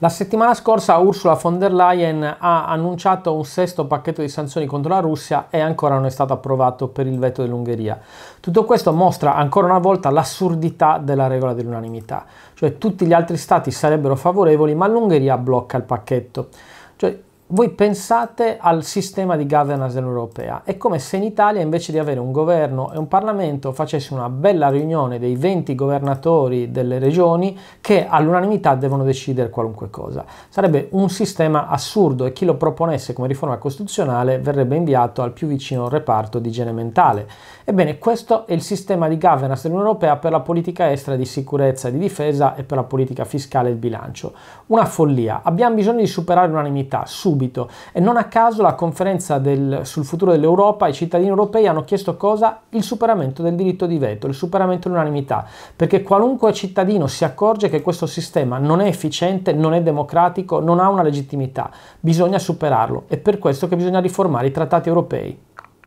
La settimana scorsa Ursula von der Leyen ha annunciato un sesto pacchetto di sanzioni contro la Russia e ancora non è stato approvato per il veto dell'Ungheria. Tutto questo mostra ancora una volta l'assurdità della regola dell'unanimità, cioè tutti gli altri stati sarebbero favorevoli ma l'Ungheria blocca il pacchetto. Cioè, voi pensate al sistema di governance dell'Europea. È come se in Italia invece di avere un governo e un Parlamento facesse una bella riunione dei 20 governatori delle regioni che all'unanimità devono decidere qualunque cosa. Sarebbe un sistema assurdo e chi lo proponesse come riforma costituzionale verrebbe inviato al più vicino reparto di igiene mentale. Ebbene, questo è il sistema di governance dell'Unione Europea per la politica estera di sicurezza e di difesa e per la politica fiscale e il bilancio. Una follia. Abbiamo bisogno di superare l'unanimità su subito e non a caso la conferenza del, sul futuro dell'Europa, i cittadini europei hanno chiesto cosa? Il superamento del diritto di veto, il superamento dell'unanimità, perché qualunque cittadino si accorge che questo sistema non è efficiente, non è democratico, non ha una legittimità, bisogna superarlo, è per questo che bisogna riformare i trattati europei.